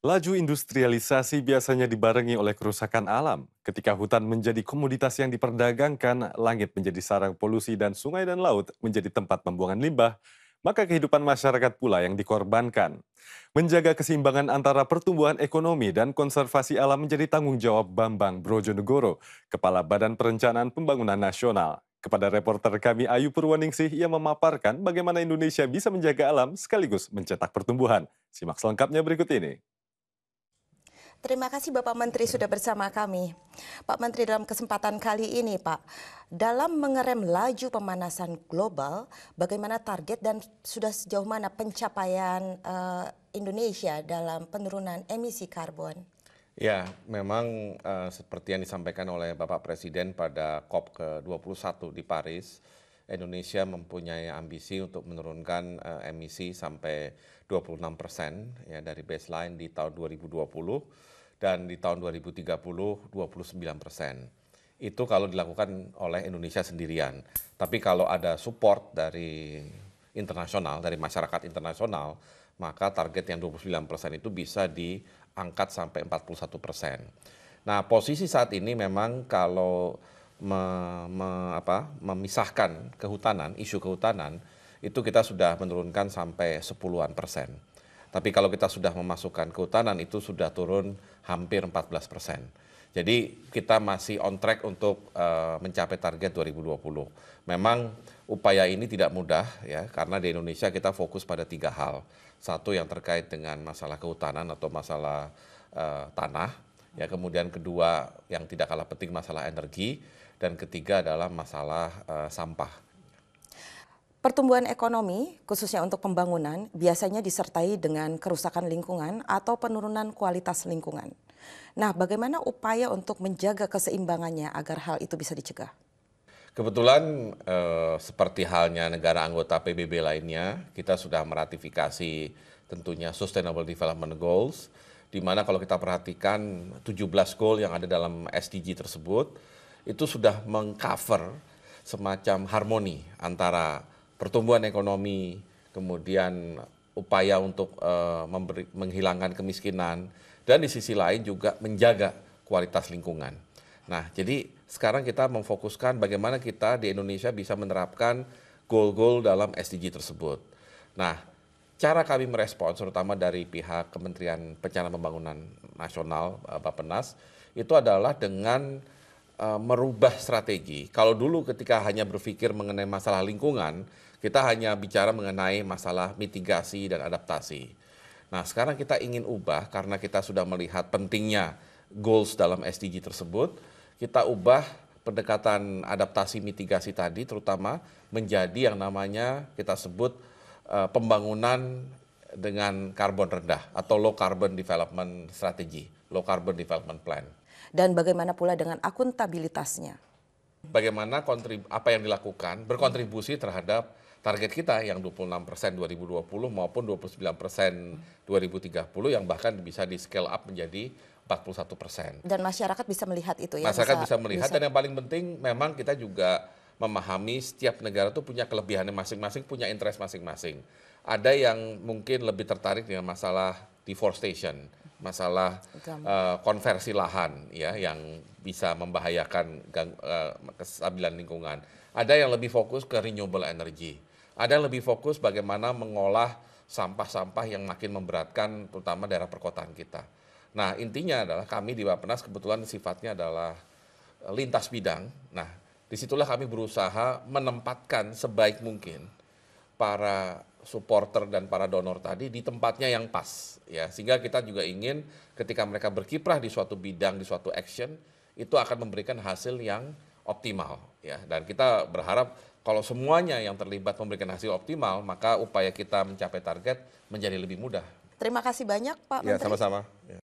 Laju industrialisasi biasanya dibarengi oleh kerusakan alam. Ketika hutan menjadi komoditas yang diperdagangkan, langit menjadi sarang polusi dan sungai dan laut menjadi tempat pembuangan limbah, maka kehidupan masyarakat pula yang dikorbankan. Menjaga keseimbangan antara pertumbuhan ekonomi dan konservasi alam menjadi tanggung jawab Bambang Brojonegoro, Kepala Badan Perencanaan Pembangunan Nasional. Kepada reporter kami Ayu Purwaningsih, ia memaparkan bagaimana Indonesia bisa menjaga alam sekaligus mencetak pertumbuhan. Simak selengkapnya berikut ini. Terima kasih Bapak Menteri sudah bersama kami. Pak Menteri dalam kesempatan kali ini Pak, dalam mengerem laju pemanasan global, bagaimana target dan sudah sejauh mana pencapaian uh, Indonesia dalam penurunan emisi karbon? Ya, memang uh, seperti yang disampaikan oleh Bapak Presiden pada COP ke-21 di Paris, Indonesia mempunyai ambisi untuk menurunkan uh, emisi sampai 26 persen ya dari baseline di tahun 2020 dan di tahun 2030 29 persen. Itu kalau dilakukan oleh Indonesia sendirian. Tapi kalau ada support dari internasional, dari masyarakat internasional, maka target yang 29 persen itu bisa diangkat sampai 41 persen. Nah posisi saat ini memang kalau me, me, apa, memisahkan kehutanan, isu kehutanan, itu kita sudah menurunkan sampai sepuluhan persen. Tapi kalau kita sudah memasukkan kehutanan itu sudah turun hampir 14 persen. Jadi kita masih on track untuk uh, mencapai target 2020. Memang upaya ini tidak mudah ya karena di Indonesia kita fokus pada tiga hal. Satu yang terkait dengan masalah kehutanan atau masalah uh, tanah. Ya kemudian kedua yang tidak kalah penting masalah energi dan ketiga adalah masalah uh, sampah. Pertumbuhan ekonomi, khususnya untuk pembangunan, biasanya disertai dengan kerusakan lingkungan atau penurunan kualitas lingkungan. Nah, bagaimana upaya untuk menjaga keseimbangannya agar hal itu bisa dicegah? Kebetulan eh, seperti halnya negara anggota PBB lainnya, kita sudah meratifikasi tentunya Sustainable Development Goals, di mana kalau kita perhatikan 17 goal yang ada dalam SDG tersebut, itu sudah mengcover semacam harmoni antara pertumbuhan ekonomi, kemudian upaya untuk uh, memberi, menghilangkan kemiskinan, dan di sisi lain juga menjaga kualitas lingkungan. Nah, jadi sekarang kita memfokuskan bagaimana kita di Indonesia bisa menerapkan goal-goal dalam SDG tersebut. Nah, cara kami merespons, terutama dari pihak Kementerian Pencana Pembangunan Nasional eh, Bapak Penas itu adalah dengan Eh, merubah strategi. Kalau dulu ketika hanya berpikir mengenai masalah lingkungan, kita hanya bicara mengenai masalah mitigasi dan adaptasi. Nah, sekarang kita ingin ubah karena kita sudah melihat pentingnya goals dalam SDG tersebut, kita ubah pendekatan adaptasi mitigasi tadi terutama menjadi yang namanya kita sebut uh, pembangunan dengan karbon rendah atau low carbon development strategy, low carbon development plan. Dan bagaimana pula dengan akuntabilitasnya? Bagaimana kontrib apa yang dilakukan berkontribusi terhadap target kita yang 26 persen 2020 maupun 29 persen 2030 yang bahkan bisa di scale up menjadi 41 persen. Dan masyarakat bisa melihat itu ya? Masyarakat bisa, bisa melihat bisa. dan yang paling penting memang kita juga memahami setiap negara itu punya kelebihannya masing-masing, punya interest masing-masing ada yang mungkin lebih tertarik dengan masalah deforestation, masalah uh, konversi lahan ya yang bisa membahayakan gang, uh, kestabilan lingkungan. Ada yang lebih fokus ke renewable energy. Ada yang lebih fokus bagaimana mengolah sampah-sampah yang makin memberatkan terutama daerah perkotaan kita. Nah, intinya adalah kami di Bapenas kebetulan sifatnya adalah lintas bidang. Nah, disitulah kami berusaha menempatkan sebaik mungkin para supporter dan para donor tadi di tempatnya yang pas ya sehingga kita juga ingin ketika mereka berkiprah di suatu bidang di suatu action itu akan memberikan hasil yang optimal ya dan kita berharap kalau semuanya yang terlibat memberikan hasil optimal maka upaya kita mencapai target menjadi lebih mudah. Terima kasih banyak Pak ya, Menteri. Ya sama-sama.